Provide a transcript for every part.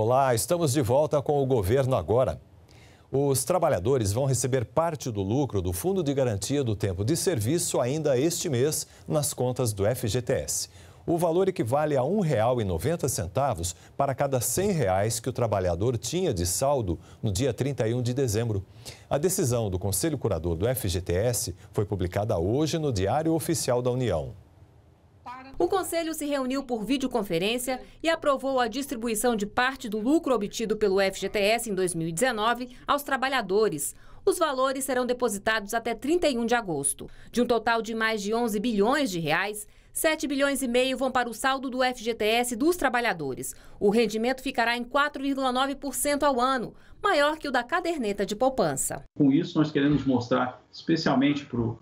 Olá, estamos de volta com o governo agora. Os trabalhadores vão receber parte do lucro do Fundo de Garantia do Tempo de Serviço ainda este mês nas contas do FGTS. O valor equivale a R$ 1,90 para cada R$ 100 reais que o trabalhador tinha de saldo no dia 31 de dezembro. A decisão do Conselho Curador do FGTS foi publicada hoje no Diário Oficial da União. O Conselho se reuniu por videoconferência e aprovou a distribuição de parte do lucro obtido pelo FGTS em 2019 aos trabalhadores. Os valores serão depositados até 31 de agosto. De um total de mais de 11 bilhões de reais, 7 bilhões e meio vão para o saldo do FGTS dos trabalhadores. O rendimento ficará em 4,9% ao ano, maior que o da caderneta de poupança. Com isso, nós queremos mostrar, especialmente para o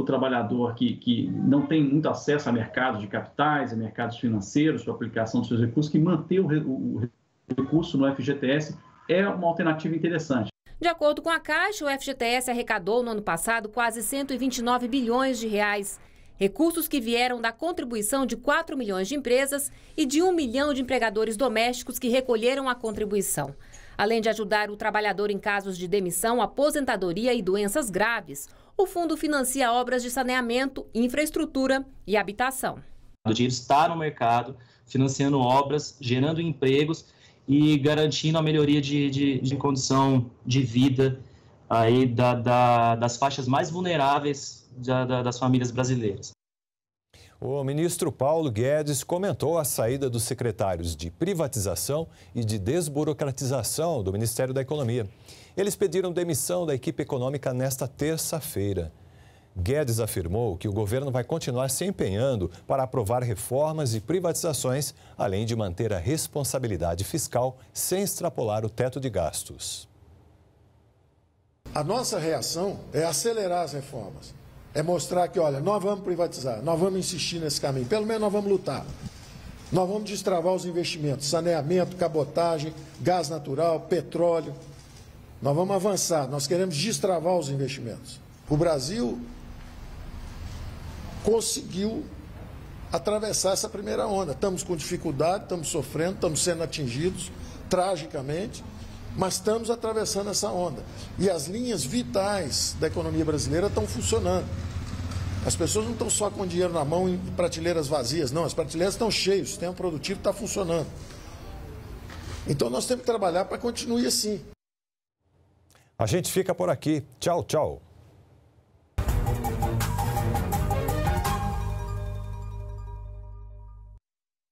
o trabalhador que, que não tem muito acesso a mercados de capitais, a mercados financeiros para aplicação dos seus recursos, que manter o, o, o recurso no FGTS é uma alternativa interessante. De acordo com a Caixa, o FGTS arrecadou no ano passado quase 129 bilhões de reais. Recursos que vieram da contribuição de 4 milhões de empresas e de 1 milhão de empregadores domésticos que recolheram a contribuição. Além de ajudar o trabalhador em casos de demissão, aposentadoria e doenças graves, o fundo financia obras de saneamento, infraestrutura e habitação. O dinheiro está no mercado, financiando obras, gerando empregos e garantindo a melhoria de, de, de condição de vida aí da, da, das faixas mais vulneráveis da, das famílias brasileiras. O ministro Paulo Guedes comentou a saída dos secretários de privatização e de desburocratização do Ministério da Economia. Eles pediram demissão da equipe econômica nesta terça-feira. Guedes afirmou que o governo vai continuar se empenhando para aprovar reformas e privatizações, além de manter a responsabilidade fiscal sem extrapolar o teto de gastos. A nossa reação é acelerar as reformas. É mostrar que, olha, nós vamos privatizar, nós vamos insistir nesse caminho, pelo menos nós vamos lutar. Nós vamos destravar os investimentos, saneamento, cabotagem, gás natural, petróleo. Nós vamos avançar, nós queremos destravar os investimentos. O Brasil conseguiu atravessar essa primeira onda. Estamos com dificuldade, estamos sofrendo, estamos sendo atingidos tragicamente, mas estamos atravessando essa onda. E as linhas vitais da economia brasileira estão funcionando. As pessoas não estão só com dinheiro na mão em prateleiras vazias, não. As prateleiras estão cheias, o sistema produtivo está funcionando. Então nós temos que trabalhar para continuar assim. A gente fica por aqui. Tchau, tchau.